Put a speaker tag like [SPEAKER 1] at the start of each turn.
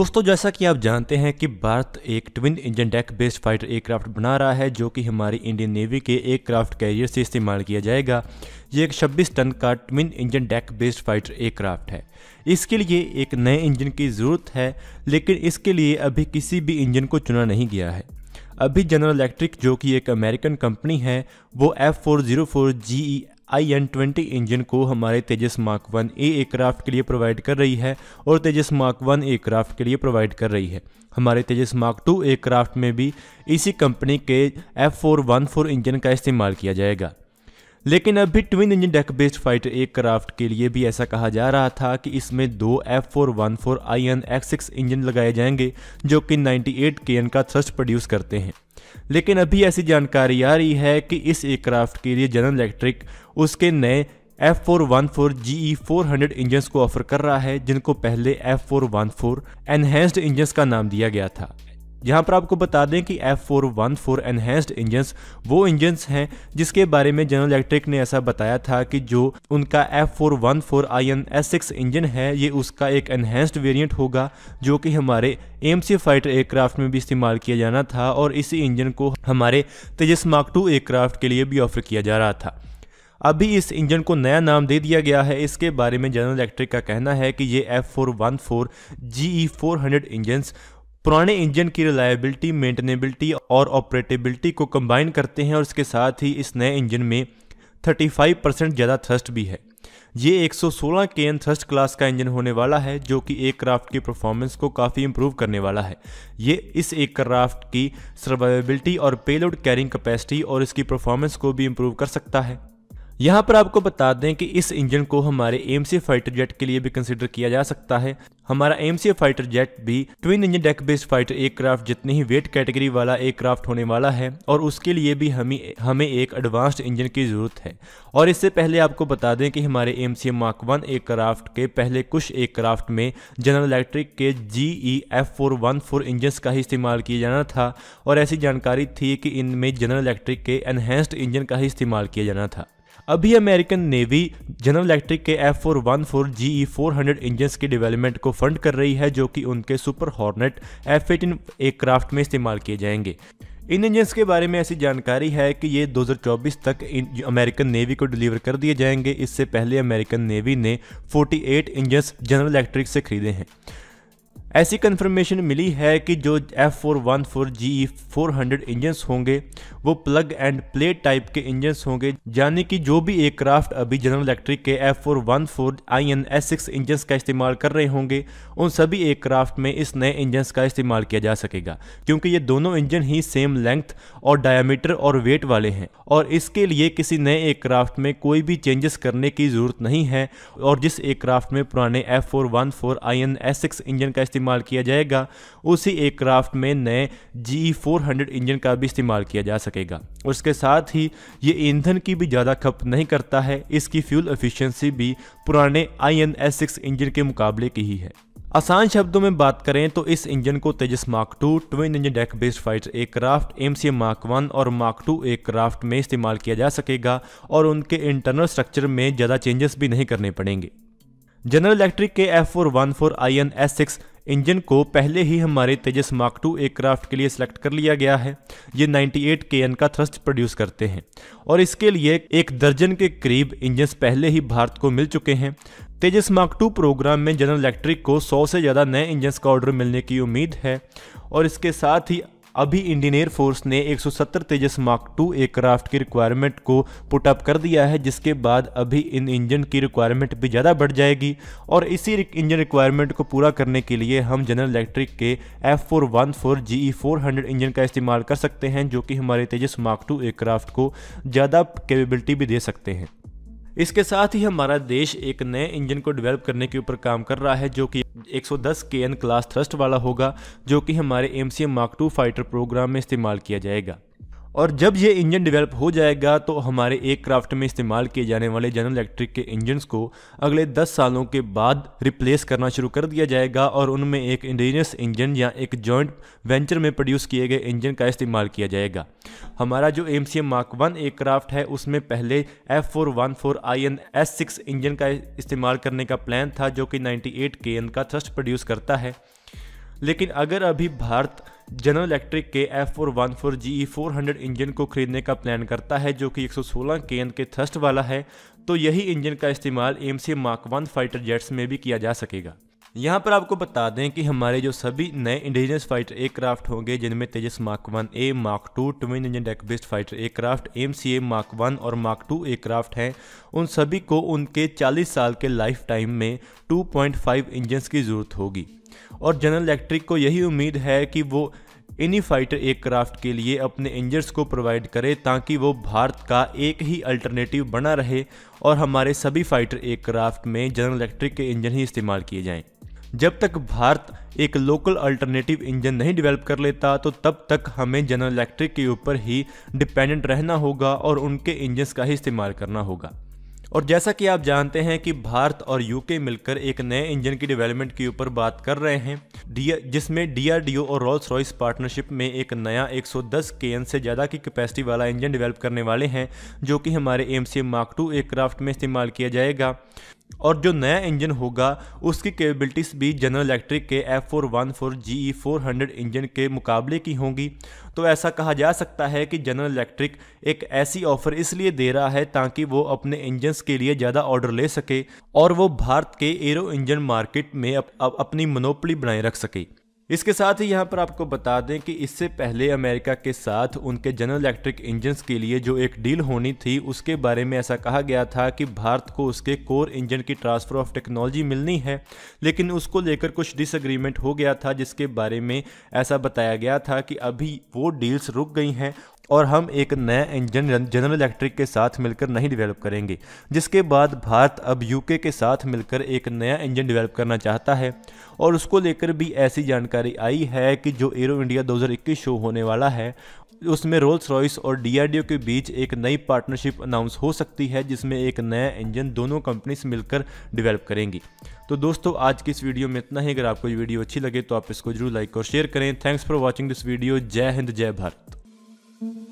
[SPEAKER 1] दोस्तों जैसा कि आप जानते हैं कि भारत एक twin engine deck based fighter aircraft बना रहा है जो कि हमारी इंडियन नेवी के एयरक्राफ्ट कैरियर से इस्तेमाल किया जाएगा ये एक 26 टन का twin engine deck based fighter aircraft है इसके लिए एक नए इंजन की ज़रूरत है लेकिन इसके लिए अभी किसी भी इंजन को चुना नहीं गया है अभी जनरल इलेक्ट्रिक जो कि एक अमेरिकन कंपनी है वो F four zero four G E I N twenty engine को हमारे Tejas mark one A aircraft के लिए प्रोवाइड कर रही है और तेजस मार्क वन एयरक्राफ्ट के लिए प्रोवाइड कर रही है हमारे तेजस मार्क टू एयरक्राफ्ट में भी इसी कंपनी के F four one four engine का इस्तेमाल किया जाएगा लेकिन अभी twin engine deck based fighter aircraft के लिए भी ऐसा कहा जा रहा था कि इसमें दो F four one four I N X six engine लगाए जाएंगे जो कि 98 के एन का थ्रस्ट प्रोड्यूस करते हैं लेकिन अभी ऐसी जानकारी आ रही है कि इस एयरक्राफ्ट के लिए जनरल इलेक्ट्रिक उसके नए F four one four G E four hundred engines को ऑफर कर रहा है जिनको पहले F four one four enhanced engines का नाम दिया गया था यहाँ पर आपको बता दें कि F four one four enhanced engines वो इंजन्स हैं जिसके बारे में जनरल इलेक्ट्रिक ने ऐसा बताया था कि जो उनका F four one four I N S six engine है ये उसका एक एनहेंस्ड वेरिएंट होगा जो कि हमारे एम सी फाइटर एयरक्राफ्ट में भी इस्तेमाल किया जाना था और इसी इंजन को हमारे तेजस मार्क टू एयरक्राफ्ट के लिए भी ऑफर किया जा रहा था अभी इस इंजन को नया नाम दे दिया गया है इसके बारे में जनरल इलेक्ट्रिक का कहना है कि ये F four one four G E four hundred engines पुराने इंजन की रिलायबिलिटी मेंटेनेबिलिटी और ऑपरेटेबिलिटी को कंबाइन करते हैं और इसके साथ ही इस नए इंजन में 35 परसेंट ज़्यादा थ्रस्ट भी है ये 116 के एन थ्रस्ट क्लास का इंजन होने वाला है जो कि एक क्राफ्ट की परफॉर्मेंस को काफ़ी इंप्रूव करने वाला है ये इस एक क्राफ्ट की सर्वाइवेबिलिटी और पेलोड कैरिंग कैपेसिटी और इसकी परफॉर्मेंस को भी इम्प्रूव कर सकता है यहाँ पर आपको बता दें कि इस इंजन को हमारे एम सी फाइटर जेट के लिए भी कंसिडर किया जा सकता है हमारा एम सी फाइटर जेट भी twin engine deck based fighter aircraft जितने ही वेट कैटेगरी वाला एयरक्राफ्ट होने वाला है और उसके लिए भी हमें हमें एक एडवांस्ड इंजन की ज़रूरत है और इससे पहले आपको बता दें कि हमारे M C mark one aircraft के पहले कुछ एयरक्राफ्ट में जनरल इलेक्ट्रिक के G E F four one four engine का ही इस्तेमाल किया जाना था और ऐसी जानकारी थी कि इनमें जनरल इलेक्ट्रिक के एनहेंस्ड इंजन का ही इस्तेमाल किया जाना था अभी अमेरिकन नेवी जनरल इलेक्ट्रिक के F four one four G E four hundred engine की डेवलपमेंट को फंड कर रही है जो कि उनके super hornet F eighteen aircraft में इस्तेमाल किए जाएंगे इन इंजन्स के बारे में ऐसी जानकारी है कि ये 2024 तक अमेरिकन नेवी को डिलीवर कर दिए जाएंगे इससे पहले अमेरिकन नेवी ने 48 इंजन्स जनरल इलेक्ट्रिक से खरीदे हैं ऐसी कंफर्मेशन मिली है कि जो F four one four G E four hundred engines होंगे वो प्लग एंड प्ले टाइप के इंजन्स होंगे यानी कि जो भी एयरक्राफ्ट अभी जनरल इलेक्ट्रिक के F four one four I N S six engines का इस्तेमाल कर रहे होंगे उन सभी एयरक्राफ्ट में इस नए इंजन्स का इस्तेमाल किया जा सकेगा क्योंकि ये दोनों इंजन ही सेम लेंथ और डायामीटर और वेट वाले हैं और इसके लिए किसी नए एयरक्राफ्ट में कोई भी चेंजेस करने की ज़रूरत नहीं है और जिस एयरक्राफ्ट में पुराने F four one four I N S six engine का इस्तेमाल इस्तेमाल किया जाएगा उसी एयरक्राफ्ट में नए जी फोर हंड्रेड इंजन का भी इस्तेमाल किया जा सकेगा उसके साथ ही ये ईंधन की भी ज़्यादा खप नहीं करता है इसकी फ्यूल एफिशिएंसी भी पुराने I N S six engine के मुकाबले की ही है आसान शब्दों में बात करें तो इस इंजन को Tejas mark two twin engine deck based fighter aircraft M C mark one और मार्क टू एयरक्राफ्ट में इस्तेमाल किया जा सकेगा और उनके इंटरनल स्ट्रक्चर में ज़्यादा चेंजेस भी नहीं करने पड़ेंगे जनरल इलेक्ट्रिक के F four one four I N S six engine को पहले ही हमारे तेजस मार्क टू एयरक्राफ्ट के लिए सेलेक्ट कर लिया गया है ये 98 के का थ्रस्ट प्रोड्यूस करते हैं और इसके लिए एक दर्जन के करीब इंजन पहले ही भारत को मिल चुके हैं तेजस मार्क टू प्रोग्राम में जनरल इलेक्ट्रिक को 100 से ज़्यादा नए इंजन का ऑर्डर मिलने की उम्मीद है और इसके साथ ही अभी इंडियन एयरफोर्स ने 170 तेजस मार्क टू एयरक्राफ्ट की रिक्वायरमेंट को पुटअप कर दिया है जिसके बाद अभी इन इंजन की रिक्वायरमेंट भी ज़्यादा बढ़ जाएगी और इसी इंजन रिक्वायरमेंट को पूरा करने के लिए हम जनरल इलेक्ट्रिक के F four one four G E four hundred engine का इस्तेमाल कर सकते हैं जो कि हमारे तेजस मार्क टू एयरक्राफ्ट को ज़्यादा कैपेबिलिटी भी दे सकते हैं इसके साथ ही हमारा देश एक नए इंजन को डेवलप करने के ऊपर काम कर रहा है जो कि 110 के क्लास थ्रस्ट वाला होगा जो कि हमारे M C mark two fighter program में इस्तेमाल किया जाएगा और जब ये इंजन डेवलप हो जाएगा तो हमारे एयरक्राफ्ट में इस्तेमाल किए जाने वाले जनरल इलेक्ट्रिक के इंजनस को अगले 10 सालों के बाद रिप्लेस करना शुरू कर दिया जाएगा और उनमें एक इंडिजनस इंजन या एक जॉइंट वेंचर में प्रोड्यूस किए गए इंजन का इस्तेमाल किया जाएगा हमारा जो M C M mark one aircraft है उसमें पहले F four one four I N S six engine का इस्तेमाल करने का प्लान था जो कि नाइन्टी एट के एन का थ्रस्ट प्रोड्यूस करता है लेकिन अगर अभी भारत जनरल इलेक्ट्रिक के F four one four G E four hundred engine को खरीदने का प्लान करता है जो कि एक सौ के एन के थ्रस्ट वाला है तो यही इंजन का इस्तेमाल M C mark one fighter jets में भी किया जा सकेगा यहाँ पर आपको बता दें कि हमारे जो सभी नए इंडिजिनस फाइटर एयरक्राफ्ट होंगे जिनमें Tejas mark one A mark two twin engine deck based fighter aircraft M C A mark one और मार्क टू एयरक्राफ्ट हैं उन सभी को उनके 40 साल के लाइफ टाइम में 2.5 इंजन्स की ज़रूरत होगी और जनरल इलेक्ट्रिक को यही उम्मीद है कि वो इन्हीं फाइटर एयरक्राफ्ट के लिए अपने इंजर्स को प्रोवाइड करे ताकि वो भारत का एक ही अल्टरनेटिव बना रहे और हमारे सभी फाइटर एयरक्राफ्ट में जनरल इलेक्ट्रिक के इंजन ही इस्तेमाल किए जाएं। जब तक भारत एक लोकल अल्टरनेटिव इंजन नहीं डेवलप कर लेता तो तब तक हमें जनरल इलेक्ट्रिक के ऊपर ही डिपेंडेंट रहना होगा और उनके इंजन्स का ही इस्तेमाल करना होगा और जैसा कि आप जानते हैं कि भारत और यूके मिलकर एक नए इंजन की डेवलपमेंट के ऊपर बात कर रहे हैं जिसमें डीआरडीओ और रॉल्स रॉयस पार्टनरशिप में एक नया 110 के से ज़्यादा की कैपेसिटी वाला इंजन डेवलप करने वाले हैं जो कि हमारे M C mark two aircraft में इस्तेमाल किया जाएगा और जो नया इंजन होगा उसकी कैपेबिलिटीज़ भी जनरल इलेक्ट्रिक के F four one four G E four hundred engine के मुकाबले की होंगी तो ऐसा कहा जा सकता है कि जनरल इलेक्ट्रिक एक ऐसी ऑफ़र इसलिए दे रहा है ताकि वो अपने इंजन्स के लिए ज़्यादा ऑर्डर ले सके और वो भारत के एरो इंजन मार्केट में अप, अप, अपनी मनोपली बनाए रख सके इसके साथ ही यहाँ पर आपको बता दें कि इससे पहले अमेरिका के साथ उनके जनरल इलेक्ट्रिक इंजन के लिए जो एक डील होनी थी उसके बारे में ऐसा कहा गया था कि भारत को उसके कोर इंजन की ट्रांसफर ऑफ टेक्नोलॉजी मिलनी है लेकिन उसको लेकर कुछ डिसएग्रीमेंट हो गया था जिसके बारे में ऐसा बताया गया था कि अभी वो डील्स रुक गई हैं और हम एक नया इंजन जनरल इलेक्ट्रिक के साथ मिलकर नहीं डेवलप करेंगे जिसके बाद भारत अब यूके के साथ मिलकर एक नया इंजन डेवलप करना चाहता है और उसको लेकर भी ऐसी जानकारी आई है कि जो एरो इंडिया 2021 शो होने वाला है उसमें रोल्स रॉयस और डी के बीच एक नई पार्टनरशिप अनाउंस हो सकती है जिसमें एक नया इंजन दोनों कंपनीज मिलकर डेवलप करेंगी तो दोस्तों आज की इस वीडियो में इतना ही अगर आपको ये वीडियो अच्छी लगे तो आप इसको जरूर लाइक और शेयर करें thanks for watching this video जय हिंद जय भारत Mm-hmm.